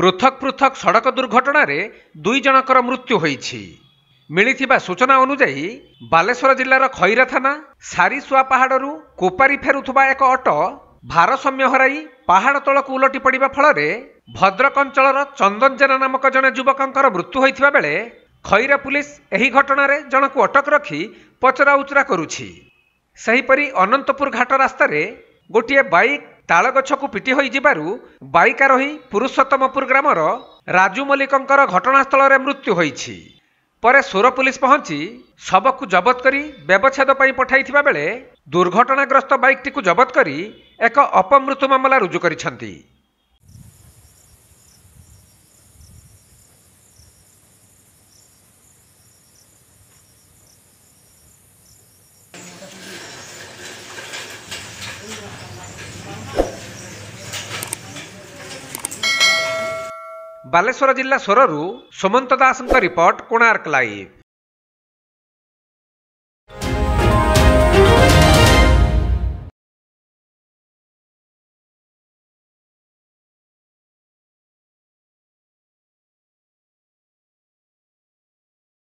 ପୃଥକ୍ ପୃଥକ୍ ସଡ଼କ ଦୁର୍ଘଟଣାରେ ଦୁଇ ଜଣଙ୍କର ମୃତ୍ୟୁ ହୋଇଛି ମିଳିଥିବା ସୂଚନା ଅନୁଯାୟୀ ବାଲେଶ୍ୱର ଜିଲ୍ଲାର ଖଇରା ଥାନା ସାରିସୁଆ ପାହାଡ଼ରୁ କୋପାରି ଫେରୁଥିବା ଏକ ଅଟୋ ଭାରସାମ୍ୟ ହରାଇ ପାହାଡ଼ ତଳକୁ ଓଲଟି ପଡ଼ିବା ଫଳରେ ଭଦ୍ରକ ଅଞ୍ଚଳର ଚନ୍ଦନ ଜେନା ନାମକ ଜଣେ ଯୁବକଙ୍କର ମୃତ୍ୟୁ ହୋଇଥିବା ବେଳେ ଖଇରା ପୁଲିସ୍ ଏହି ଘଟଣାରେ ଜଣକୁ ଅଟକ ରଖି ପଚରାଉଚରା କରୁଛି ସେହିପରି ଅନନ୍ତପୁର ଘାଟ ରାସ୍ତାରେ ଗୋଟିଏ ବାଇକ୍ ତାଳଗଛକୁ ପିଟି ହୋଇଯିବାରୁ ବାଇକାରୋହି ପୁରୁଷୋତ୍ତମପୁର ଗ୍ରାମର ରାଜୁ ମଲ୍ଲିକଙ୍କର ଘଟଣାସ୍ଥଳରେ ମୃତ୍ୟୁ ହୋଇଛି ପରେ ସୋର ପୁଲିସ୍ ପହଞ୍ଚି ଶବକୁ ଜବତ କରି ବ୍ୟବଚ୍ଛେଦ ପାଇଁ ପଠାଇଥିବା ବେଳେ ଦୁର୍ଘଟଣାଗ୍ରସ୍ତ ବାଇକ୍ଟିକୁ ଜବତ କରି ଏକ ଅପମୃତ୍ୟୁ ମାମଲା ରୁଜୁ କରିଛନ୍ତି ବାଲେଶ୍ୱର ଜିଲ୍ଲା ସ୍ୱରରୁ ସୁମନ୍ତ ଦାସଙ୍କ ରିପୋର୍ଟ କୋଣାର୍କ ଲାଇଭ୍